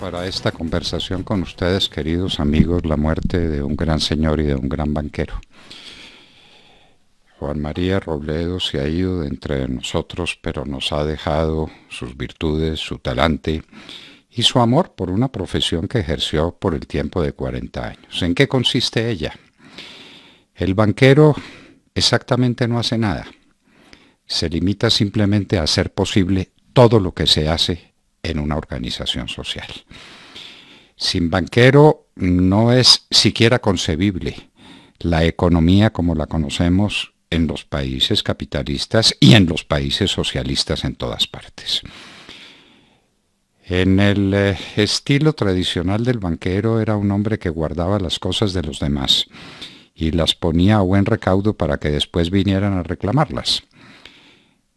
para esta conversación con ustedes, queridos amigos, la muerte de un gran señor y de un gran banquero. Juan María Robledo se ha ido de entre nosotros, pero nos ha dejado sus virtudes, su talante y su amor por una profesión que ejerció por el tiempo de 40 años. ¿En qué consiste ella? El banquero exactamente no hace nada. Se limita simplemente a hacer posible todo lo que se hace en una organización social. Sin banquero no es siquiera concebible la economía como la conocemos en los países capitalistas y en los países socialistas en todas partes. En el eh, estilo tradicional del banquero era un hombre que guardaba las cosas de los demás y las ponía a buen recaudo para que después vinieran a reclamarlas.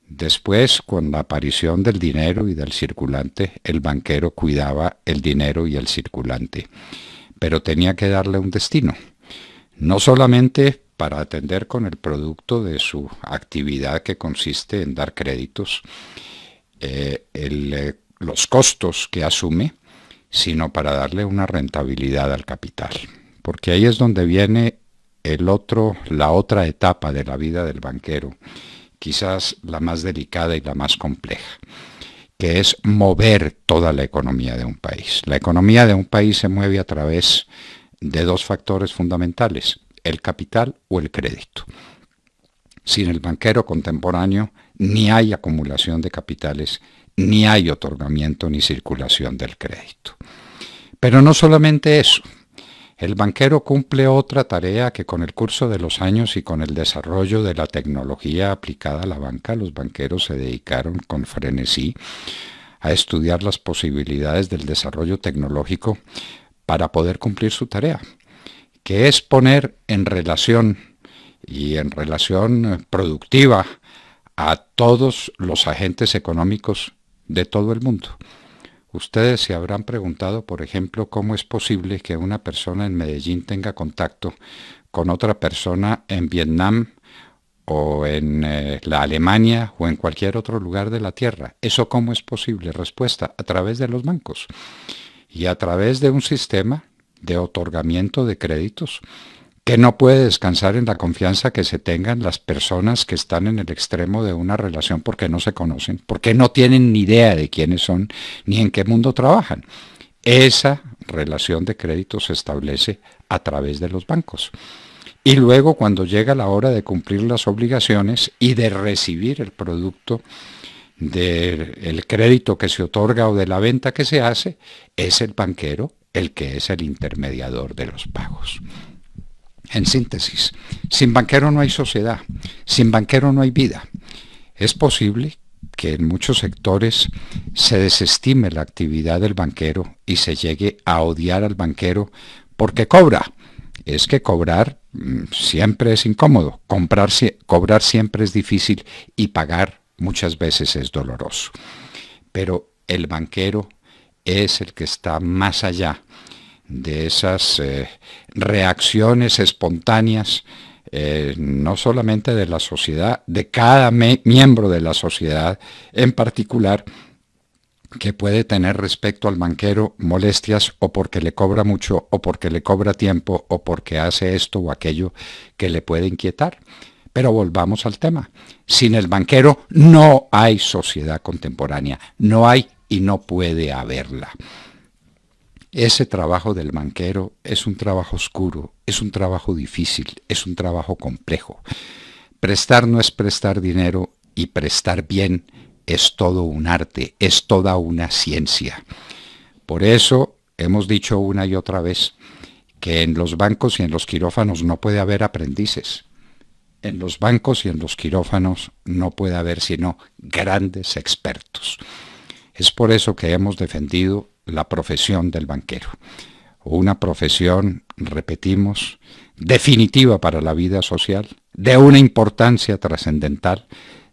Después, con la aparición del dinero y del circulante, el banquero cuidaba el dinero y el circulante, pero tenía que darle un destino, no solamente para atender con el producto de su actividad que consiste en dar créditos, eh, eh, los costos que asume, sino para darle una rentabilidad al capital. Porque ahí es donde viene el otro, la otra etapa de la vida del banquero quizás la más delicada y la más compleja, que es mover toda la economía de un país. La economía de un país se mueve a través de dos factores fundamentales, el capital o el crédito. Sin el banquero contemporáneo ni hay acumulación de capitales, ni hay otorgamiento ni circulación del crédito. Pero no solamente eso, el banquero cumple otra tarea que con el curso de los años y con el desarrollo de la tecnología aplicada a la banca, los banqueros se dedicaron con frenesí a estudiar las posibilidades del desarrollo tecnológico para poder cumplir su tarea, que es poner en relación y en relación eh, productiva a todos los agentes económicos de todo el mundo. Ustedes se habrán preguntado, por ejemplo, cómo es posible que una persona en Medellín tenga contacto con otra persona en Vietnam o en eh, la Alemania o en cualquier otro lugar de la Tierra. ¿Eso cómo es posible? Respuesta, a través de los bancos y a través de un sistema de otorgamiento de créditos que no puede descansar en la confianza que se tengan las personas que están en el extremo de una relación porque no se conocen, porque no tienen ni idea de quiénes son ni en qué mundo trabajan. Esa relación de crédito se establece a través de los bancos. Y luego cuando llega la hora de cumplir las obligaciones y de recibir el producto del crédito que se otorga o de la venta que se hace, es el banquero el que es el intermediador de los pagos. En síntesis, sin banquero no hay sociedad, sin banquero no hay vida. Es posible que en muchos sectores se desestime la actividad del banquero y se llegue a odiar al banquero porque cobra. Es que cobrar mm, siempre es incómodo, Comprar, cobrar siempre es difícil y pagar muchas veces es doloroso. Pero el banquero es el que está más allá de esas eh, reacciones espontáneas, eh, no solamente de la sociedad, de cada miembro de la sociedad en particular, que puede tener respecto al banquero molestias o porque le cobra mucho o porque le cobra tiempo o porque hace esto o aquello que le puede inquietar. Pero volvamos al tema. Sin el banquero no hay sociedad contemporánea, no hay y no puede haberla. Ese trabajo del banquero es un trabajo oscuro, es un trabajo difícil, es un trabajo complejo. Prestar no es prestar dinero y prestar bien es todo un arte, es toda una ciencia. Por eso hemos dicho una y otra vez que en los bancos y en los quirófanos no puede haber aprendices. En los bancos y en los quirófanos no puede haber sino grandes expertos. Es por eso que hemos defendido la profesión del banquero. Una profesión, repetimos, definitiva para la vida social, de una importancia trascendental,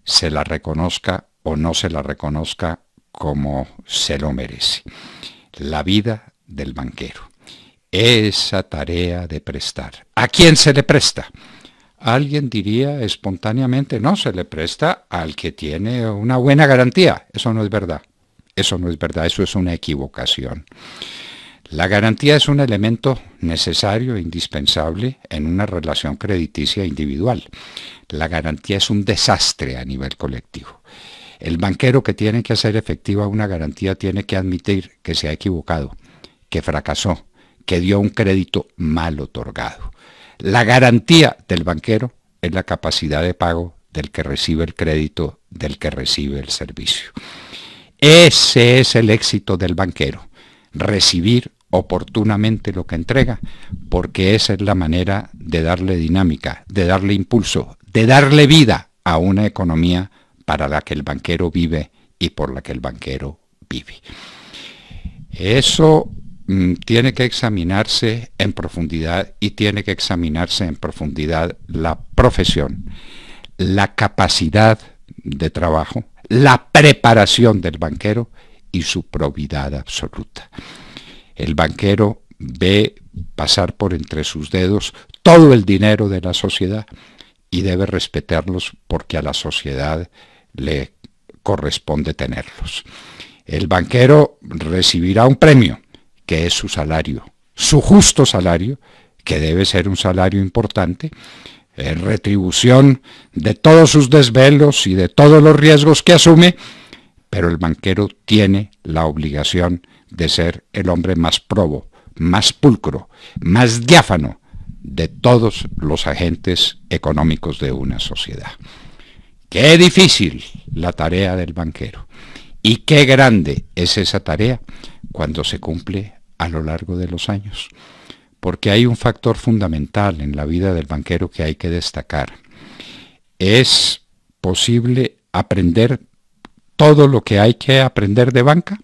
se la reconozca o no se la reconozca como se lo merece. La vida del banquero. Esa tarea de prestar. ¿A quién se le presta? Alguien diría espontáneamente, no, se le presta al que tiene una buena garantía. Eso no es verdad. Eso no es verdad, eso es una equivocación. La garantía es un elemento necesario e indispensable en una relación crediticia individual. La garantía es un desastre a nivel colectivo. El banquero que tiene que hacer efectiva una garantía tiene que admitir que se ha equivocado, que fracasó, que dio un crédito mal otorgado. La garantía del banquero es la capacidad de pago del que recibe el crédito, del que recibe el servicio. Ese es el éxito del banquero, recibir oportunamente lo que entrega, porque esa es la manera de darle dinámica, de darle impulso, de darle vida a una economía para la que el banquero vive y por la que el banquero vive. Eso mm, tiene que examinarse en profundidad y tiene que examinarse en profundidad la profesión, la capacidad de trabajo, la preparación del banquero y su probidad absoluta. El banquero ve pasar por entre sus dedos todo el dinero de la sociedad y debe respetarlos porque a la sociedad le corresponde tenerlos. El banquero recibirá un premio, que es su salario, su justo salario, que debe ser un salario importante, en retribución de todos sus desvelos y de todos los riesgos que asume, pero el banquero tiene la obligación de ser el hombre más probo, más pulcro, más diáfano de todos los agentes económicos de una sociedad. Qué difícil la tarea del banquero y qué grande es esa tarea cuando se cumple a lo largo de los años porque hay un factor fundamental en la vida del banquero que hay que destacar. ¿Es posible aprender todo lo que hay que aprender de banca?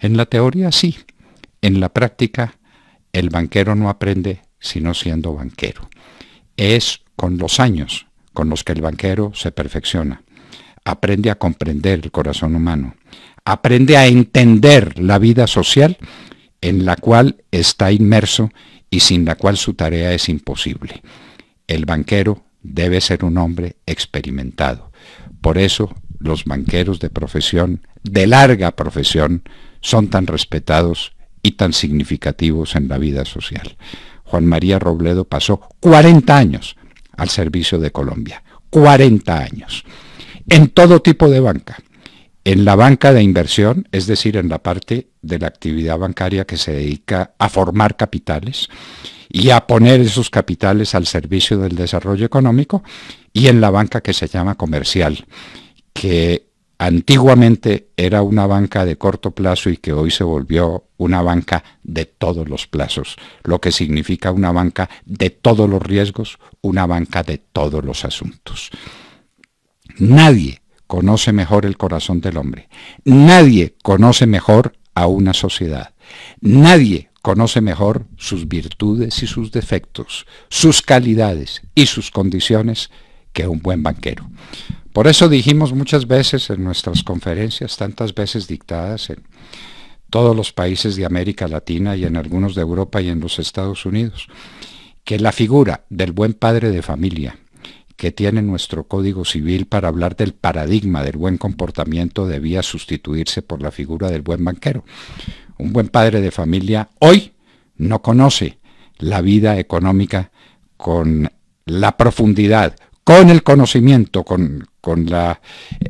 En la teoría sí, en la práctica el banquero no aprende sino siendo banquero. Es con los años con los que el banquero se perfecciona. Aprende a comprender el corazón humano. Aprende a entender la vida social en la cual está inmerso y sin la cual su tarea es imposible. El banquero debe ser un hombre experimentado. Por eso los banqueros de profesión, de larga profesión, son tan respetados y tan significativos en la vida social. Juan María Robledo pasó 40 años al servicio de Colombia, 40 años, en todo tipo de banca, en la banca de inversión, es decir, en la parte de la actividad bancaria que se dedica a formar capitales y a poner esos capitales al servicio del desarrollo económico y en la banca que se llama comercial, que antiguamente era una banca de corto plazo y que hoy se volvió una banca de todos los plazos, lo que significa una banca de todos los riesgos, una banca de todos los asuntos. Nadie conoce mejor el corazón del hombre. Nadie conoce mejor a una sociedad. Nadie conoce mejor sus virtudes y sus defectos, sus calidades y sus condiciones que un buen banquero. Por eso dijimos muchas veces en nuestras conferencias, tantas veces dictadas en todos los países de América Latina y en algunos de Europa y en los Estados Unidos, que la figura del buen padre de familia, que tiene nuestro Código Civil para hablar del paradigma del buen comportamiento debía sustituirse por la figura del buen banquero. Un buen padre de familia hoy no conoce la vida económica con la profundidad, con el conocimiento, con, la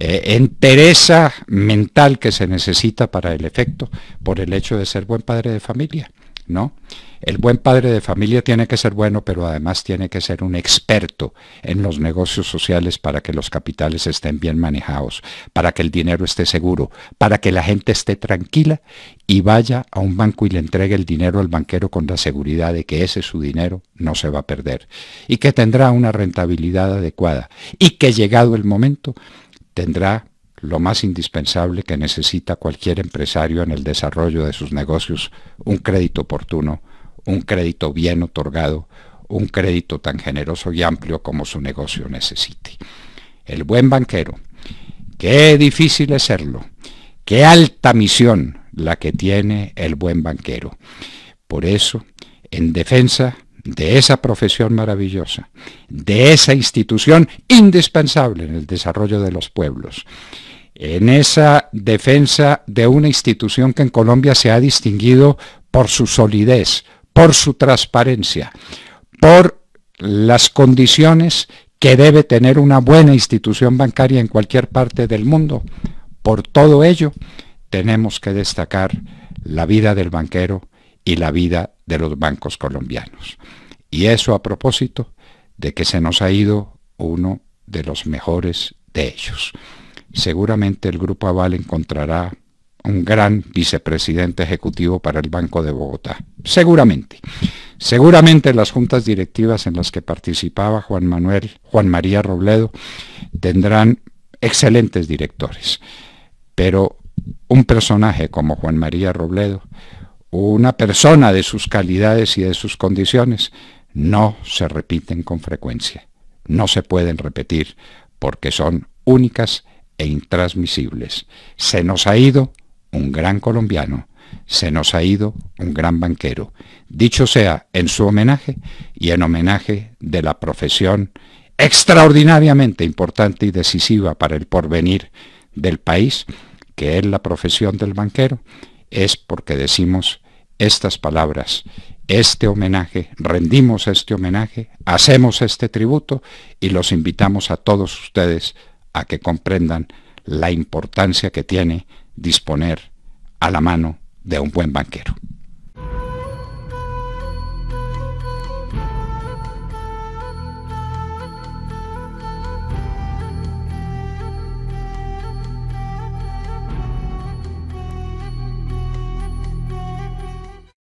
eh, entereza mental que se necesita para el efecto por el hecho de ser buen padre de familia. ¿no? El buen padre de familia tiene que ser bueno, pero además tiene que ser un experto en los negocios sociales para que los capitales estén bien manejados, para que el dinero esté seguro, para que la gente esté tranquila y vaya a un banco y le entregue el dinero al banquero con la seguridad de que ese su dinero no se va a perder y que tendrá una rentabilidad adecuada y que llegado el momento tendrá lo más indispensable que necesita cualquier empresario en el desarrollo de sus negocios, un crédito oportuno, un crédito bien otorgado, un crédito tan generoso y amplio como su negocio necesite. El buen banquero, qué difícil es serlo, qué alta misión la que tiene el buen banquero. Por eso, en defensa de esa profesión maravillosa, de esa institución indispensable en el desarrollo de los pueblos, en esa defensa de una institución que en Colombia se ha distinguido por su solidez, por su transparencia, por las condiciones que debe tener una buena institución bancaria en cualquier parte del mundo. Por todo ello, tenemos que destacar la vida del banquero, y la vida de los bancos colombianos. Y eso a propósito de que se nos ha ido uno de los mejores de ellos. Seguramente el Grupo Aval encontrará un gran vicepresidente ejecutivo para el Banco de Bogotá. Seguramente. Seguramente las juntas directivas en las que participaba Juan Manuel, Juan María Robledo, tendrán excelentes directores. Pero un personaje como Juan María Robledo una persona de sus calidades y de sus condiciones no se repiten con frecuencia, no se pueden repetir porque son únicas e intransmisibles. Se nos ha ido un gran colombiano, se nos ha ido un gran banquero. Dicho sea en su homenaje y en homenaje de la profesión extraordinariamente importante y decisiva para el porvenir del país, que es la profesión del banquero es porque decimos estas palabras, este homenaje, rendimos este homenaje, hacemos este tributo y los invitamos a todos ustedes a que comprendan la importancia que tiene disponer a la mano de un buen banquero.